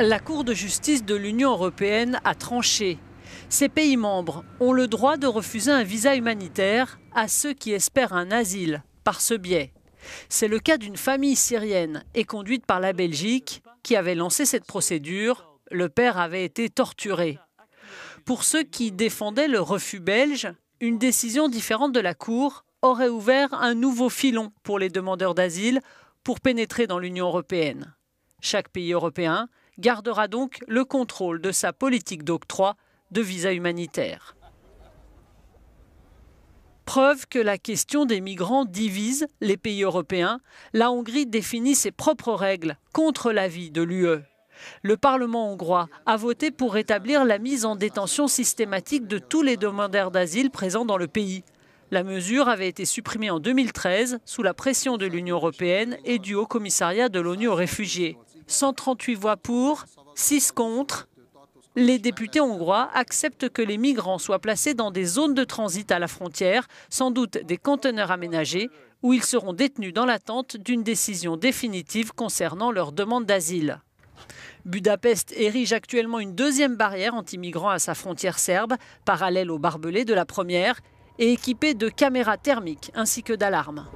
La Cour de justice de l'Union européenne a tranché. Ces pays membres ont le droit de refuser un visa humanitaire à ceux qui espèrent un asile par ce biais. C'est le cas d'une famille syrienne et conduite par la Belgique qui avait lancé cette procédure. Le père avait été torturé. Pour ceux qui défendaient le refus belge, une décision différente de la Cour aurait ouvert un nouveau filon pour les demandeurs d'asile pour pénétrer dans l'Union européenne. Chaque pays européen gardera donc le contrôle de sa politique d'octroi de visa humanitaire. Preuve que la question des migrants divise les pays européens, la Hongrie définit ses propres règles contre l'avis de l'UE. Le Parlement hongrois a voté pour rétablir la mise en détention systématique de tous les demandeurs d'asile présents dans le pays. La mesure avait été supprimée en 2013 sous la pression de l'Union européenne et du Haut Commissariat de l'ONU aux réfugiés. 138 voix pour, 6 contre. Les députés hongrois acceptent que les migrants soient placés dans des zones de transit à la frontière, sans doute des conteneurs aménagés, où ils seront détenus dans l'attente d'une décision définitive concernant leur demande d'asile. Budapest érige actuellement une deuxième barrière anti-migrants à sa frontière serbe, parallèle au barbelé de la première, et équipée de caméras thermiques ainsi que d'alarmes.